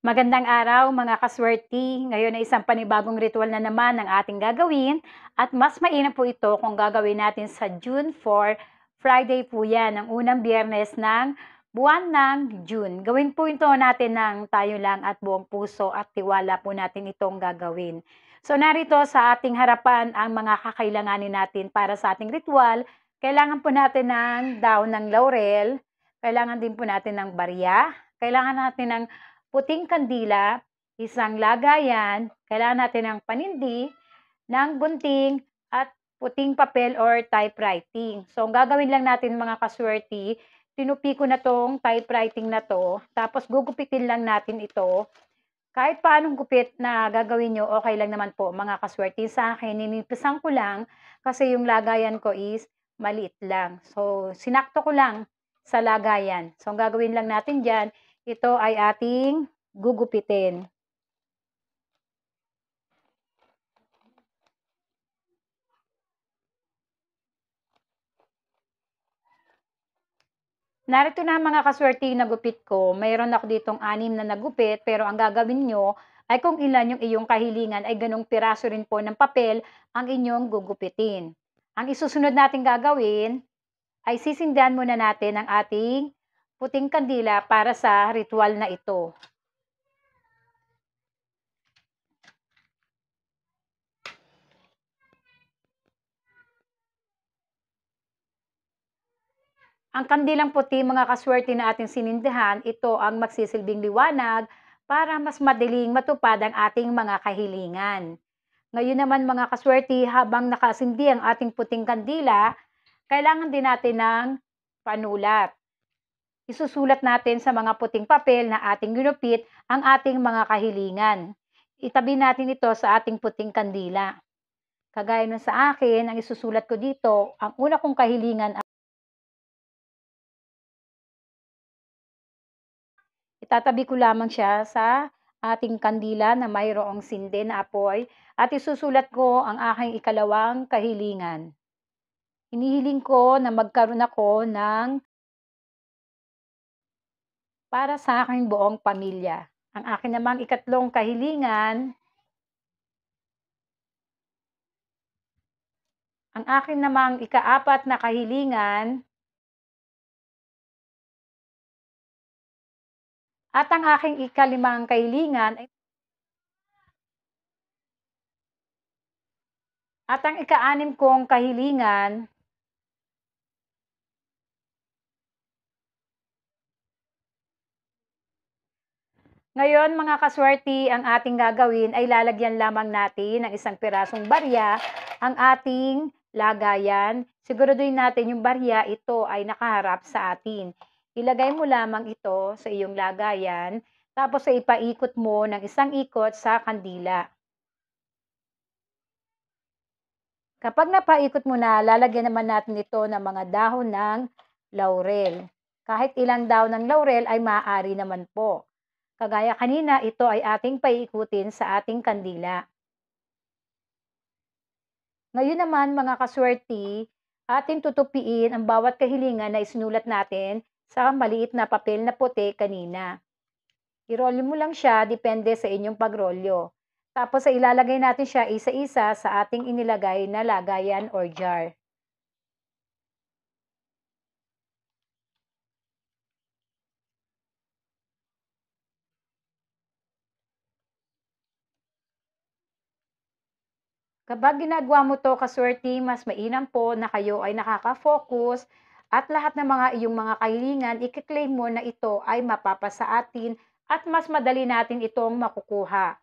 Magandang araw mga kaswerte. Ngayon ay isang panibagong ritual na naman ang ating gagawin at mas mainam po ito kung gagawin natin sa June 4, Friday po yan, ang unang biyernes ng buwan ng June. Gawin po ito natin ng tayo lang at buong puso at tiwala po natin itong gagawin. So narito sa ating harapan ang mga kakailanganin natin para sa ating ritual. Kailangan po natin ng daon ng laurel, kailangan din po natin ng barya, kailangan natin ng puting kandila, isang lagayan, kailangan natin ng panindi, ng gunting, at puting papel or typewriting. So, ang gagawin lang natin mga kaswerte, tinupi ko na tong typewriting na to, tapos gugupitin lang natin ito kahit paanong gupit na gagawin nyo, okay lang naman po mga kaswerte sa akin. Ninipisan ko lang kasi yung lagayan ko is maliit lang. So, sinakto ko lang sa lagayan. So, ang gagawin lang natin dyan ito ay ating gugupitin. Narito na mga kaswerte yung nagupit ko. Mayroon ako ditong anim na nagupit pero ang gagawin nyo ay kung ilan yung iyong kahilingan ay ganong piraso rin po ng papel ang inyong gugupitin. Ang isusunod natin gagawin ay sisindihan muna natin ang ating puting kandila para sa ritual na ito. Ang kandilang puti mga kaswerte na ating sinindihan, ito ang magsisilbing liwanag para mas madaling matupad ang ating mga kahilingan. Ngayon naman mga kaswerte, habang nakasindi ang ating puting kandila, kailangan din natin ng panulat. Isusulat natin sa mga puting papel na ating ginupit ang ating mga kahilingan. Itabi natin ito sa ating puting kandila. Kagaya nun sa akin, ang isusulat ko dito, ang una kong kahilingan itatabi ko lamang siya sa ating kandila na mayroong sinde na apoy at isusulat ko ang aking ikalawang kahilingan. Inihiling ko na magkaroon ako ng para sa aking buong pamilya. Ang akin namang ikatlong kahilingan, ang akin namang ikaapat na kahilingan, at ang aking ikalimang kahilingan at ang ika ikaanim kong kahilingan Ngayon mga kaswerte, ang ating gagawin ay lalagyan lamang natin ng isang pirasong barya ang ating lagayan. Siguraduhin natin yung barya ito ay nakaharap sa atin. Ilagay mo lamang ito sa iyong lagayan tapos ay ipaikot mo ng isang ikot sa kandila. Kapag napaikot mo na, lalagyan naman natin ito ng mga dahon ng laurel. Kahit ilang dahon ng laurel ay maaari naman po. Kagaya kanina, ito ay ating paikutin sa ating kandila. Ngayon naman mga kaswerte, ating tutupiin ang bawat kahilingan na isinulat natin sa maliit na papel na puti kanina. Irolyo mo lang siya depende sa inyong pagrolyo. Tapos ay ilalagay natin siya isa-isa sa ating inilagay na lagayan or jar. Kapag ginagawa mo to kaswerte, mas mainam po na kayo ay nakaka-focus at lahat ng mga iyong mga kailingan, ikiklaim mo na ito ay mapapasa atin at mas madali natin itong makukuha.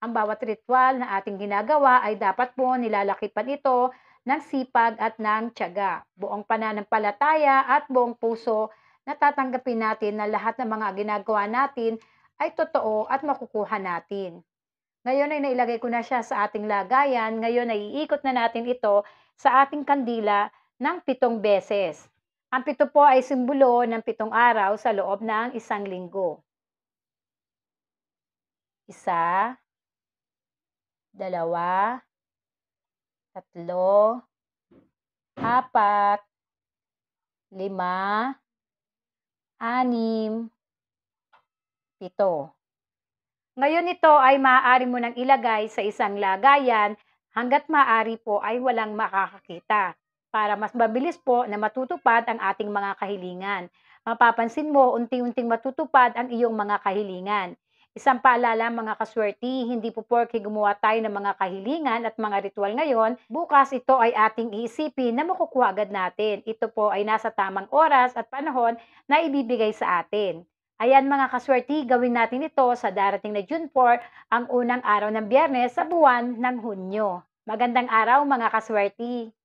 Ang bawat ritual na ating ginagawa ay dapat po nilalakipan ito ng sipag at ng tiyaga, buong pananampalataya at buong puso na tatanggapin natin na lahat ng mga ginagawa natin ay totoo at makukuha natin. Ngayon ay nailagay ko na siya sa ating lagayan. Ngayon ay iikot na natin ito sa ating kandila ng pitong beses. Ang pito po ay simbolo ng pitong araw sa loob ng isang linggo. Isa, dalawa, tatlo, apat, lima, anim, pito. Ngayon ito ay maaari mo nang ilagay sa isang lagayan hanggat maaari po ay walang makakakita para mas mabilis po na matutupad ang ating mga kahilingan. Mapapansin mo, unti-unting matutupad ang iyong mga kahilingan. Isang paalala mga kaswerte, hindi po porke gumawa tayo ng mga kahilingan at mga ritual ngayon, bukas ito ay ating iisipin na makukuha agad natin. Ito po ay nasa tamang oras at panahon na ibibigay sa atin. Ayan mga kaswerte, gawin natin ito sa darating na June 4, ang unang araw ng biyernes sa buwan ng Hunyo. Magandang araw mga kaswerte!